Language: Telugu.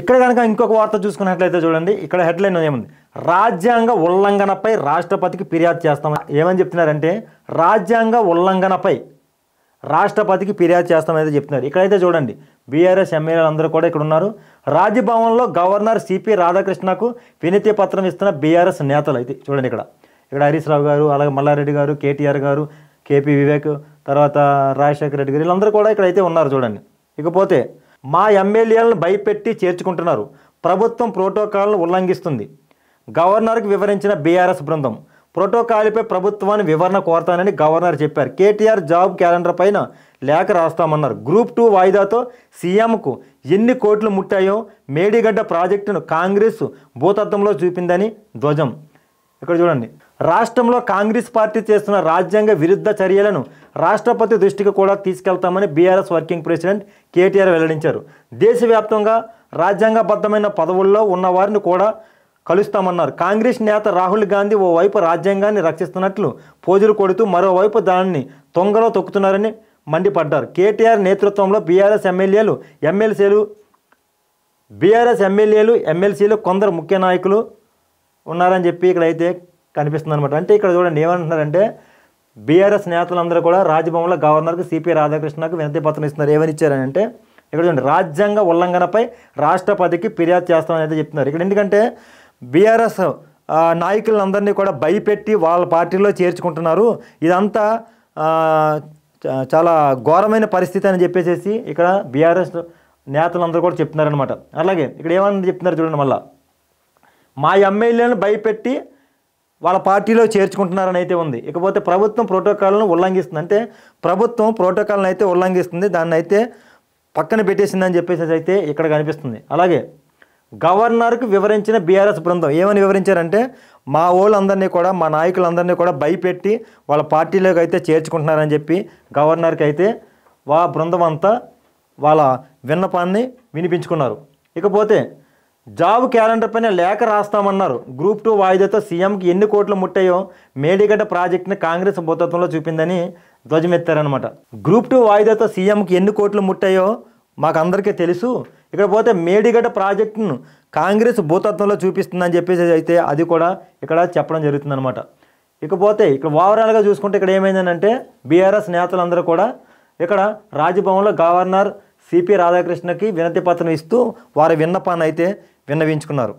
ఇక్కడ కనుక ఇంకొక వార్త చూసుకున్నట్లయితే చూడండి ఇక్కడ హెడ్లైన్ ఏముంది రాజ్యాంగ ఉల్లంఘనపై రాష్ట్రపతికి ఫిర్యాదు చేస్తాం ఏమని చెప్తున్నారంటే రాజ్యాంగ ఉల్లంఘనపై రాష్ట్రపతికి ఫిర్యాదు చేస్తామని చెప్తున్నారు ఇక్కడైతే చూడండి బీఆర్ఎస్ ఎమ్మెల్యేలు అందరూ కూడా ఇక్కడ ఉన్నారు రాజ్యభవన్లో గవర్నర్ సిపి రాధాకృష్ణకు వినతి పత్రం ఇస్తున్న బీఆర్ఎస్ నేతలు అయితే చూడండి ఇక్కడ ఇక్కడ హరీష్ రావు గారు అలాగే మల్లారెడ్డి గారు కేటీఆర్ గారు కేపీ వివేక్ తర్వాత రాజశేఖర రెడ్డి గారు వీళ్ళందరూ కూడా ఇక్కడైతే ఉన్నారు చూడండి ఇకపోతే మా ఎమ్మెల్యేలను భయపెట్టి చేర్చుకుంటున్నారు ప్రభుత్వం ప్రోటోకాల్ను ఉల్లంఘిస్తుంది గవర్నర్కు వివరించిన బీఆర్ఎస్ బృందం ప్రోటోకాల్పై ప్రభుత్వాన్ని వివరణ కోరతానని గవర్నర్ చెప్పారు కేటీఆర్ జాబ్ క్యాలెండర్ పైన లేఖ రాస్తామన్నారు గ్రూప్ టూ వాయిదాతో సీఎంకు ఎన్ని కోట్లు ముట్టాయో మేడిగడ్డ ప్రాజెక్టును కాంగ్రెస్ భూతత్వంలో చూపిందని ధ్వజం ఇక్కడ చూడండి రాష్ట్రంలో కాంగ్రెస్ పార్టీ చేస్తున్న రాజ్యాంగ విరుద్ధ చర్యలను రాష్ట్రపతి దృష్టికి కూడా తీసుకెళ్తామని బీఆర్ఎస్ వర్కింగ్ ప్రెసిడెంట్ కేటీఆర్ వెల్లడించారు దేశవ్యాప్తంగా రాజ్యాంగబద్ధమైన పదవుల్లో ఉన్నవారిని కూడా కలుస్తామన్నారు కాంగ్రెస్ నేత రాహుల్ గాంధీ ఓవైపు రాజ్యాంగాన్ని రక్షిస్తున్నట్లు పోజులు కొడుతూ మరోవైపు దానిని తొంగలో తొక్కుతున్నారని మండిపడ్డారు కేటీఆర్ నేతృత్వంలో బీఆర్ఎస్ ఎమ్మెల్యేలు ఎమ్మెల్సీలు బీఆర్ఎస్ ఎమ్మెల్యేలు ఎమ్మెల్సీలు కొందరు ముఖ్య నాయకులు ఉన్నారని చెప్పి ఇక్కడ అయితే కనిపిస్తుంది అనమాట అంటే ఇక్కడ చూడండి ఏమంటున్నారంటే బీఆర్ఎస్ నేతలందరూ కూడా రాజభవన్లో గవర్నర్కి సిపి రాధాకృష్ణకు వినతి పత్రం ఇస్తున్నారు ఏమని ఇచ్చారంటే ఇక్కడ చూడండి రాజ్యాంగ ఉల్లంఘనపై రాష్ట్రపతికి ఫిర్యాదు చేస్తామని అయితే చెప్తున్నారు ఇక్కడ ఎందుకంటే బీఆర్ఎస్ నాయకులందరినీ కూడా భయపెట్టి వాళ్ళ పార్టీలో చేర్చుకుంటున్నారు ఇదంతా చాలా ఘోరమైన పరిస్థితి అని చెప్పేసి ఇక్కడ బీఆర్ఎస్ నేతలందరూ కూడా చెప్తున్నారనమాట అలాగే ఇక్కడ ఏమని చెప్తున్నారు చూడండి మళ్ళీ మా ఎమ్మెల్యేలను భయపెట్టి వాళ్ళ పార్టీలో చేర్చుకుంటున్నారని అయితే ఉంది ఇకపోతే ప్రభుత్వం ప్రోటోకాల్ను ఉల్లంఘిస్తుంది అంటే ప్రభుత్వం ప్రోటోకాల్ని అయితే ఉల్లంఘిస్తుంది దాన్ని అయితే పక్కన పెట్టేసిందని చెప్పేసి అయితే ఇక్కడ కనిపిస్తుంది అలాగే గవర్నర్కు వివరించిన బీఆర్ఎస్ బృందం ఏమని వివరించారంటే మా వాళ్ళందరినీ కూడా మా నాయకులందరినీ కూడా భయపెట్టి వాళ్ళ పార్టీలోకి అయితే చేర్చుకుంటున్నారని చెప్పి గవర్నర్కి అయితే వా బృందం అంతా వాళ్ళ విన్నపాన్ని వినిపించుకున్నారు ఇకపోతే జాబ్ క్యాలెండర్ పైన లేఖ రాస్తామన్నారు గ్రూప్ టూ వాయిదాతో సీఎంకి ఎన్ని కోట్లు ముట్టాయో మేడిగడ్డ ప్రాజెక్టుని కాంగ్రెస్ భూతత్వంలో చూపిందని ధ్వజమెత్తారనమాట గ్రూప్ టూ వాయిదాతో సీఎంకి ఎన్ని కోట్లు ముట్టాయో మాకందరికీ తెలుసు ఇక్కడ పోతే మేడిగడ్డ ప్రాజెక్టును కాంగ్రెస్ భూతత్వంలో చూపిస్తుందని చెప్పేసి అయితే అది కూడా ఇక్కడ చెప్పడం జరుగుతుందనమాట ఇకపోతే ఇక్కడ ఓవరాల్గా చూసుకుంటే ఇక్కడ ఏమైందనంటే బీఆర్ఎస్ నేతలందరూ కూడా ఇక్కడ రాజ్భవన్లో గవర్నర్ సిపి రాధాకృష్ణకి వినతి పత్రం ఇస్తూ వారి విన్నపాన్ని అయితే విన్నవించుకున్నారు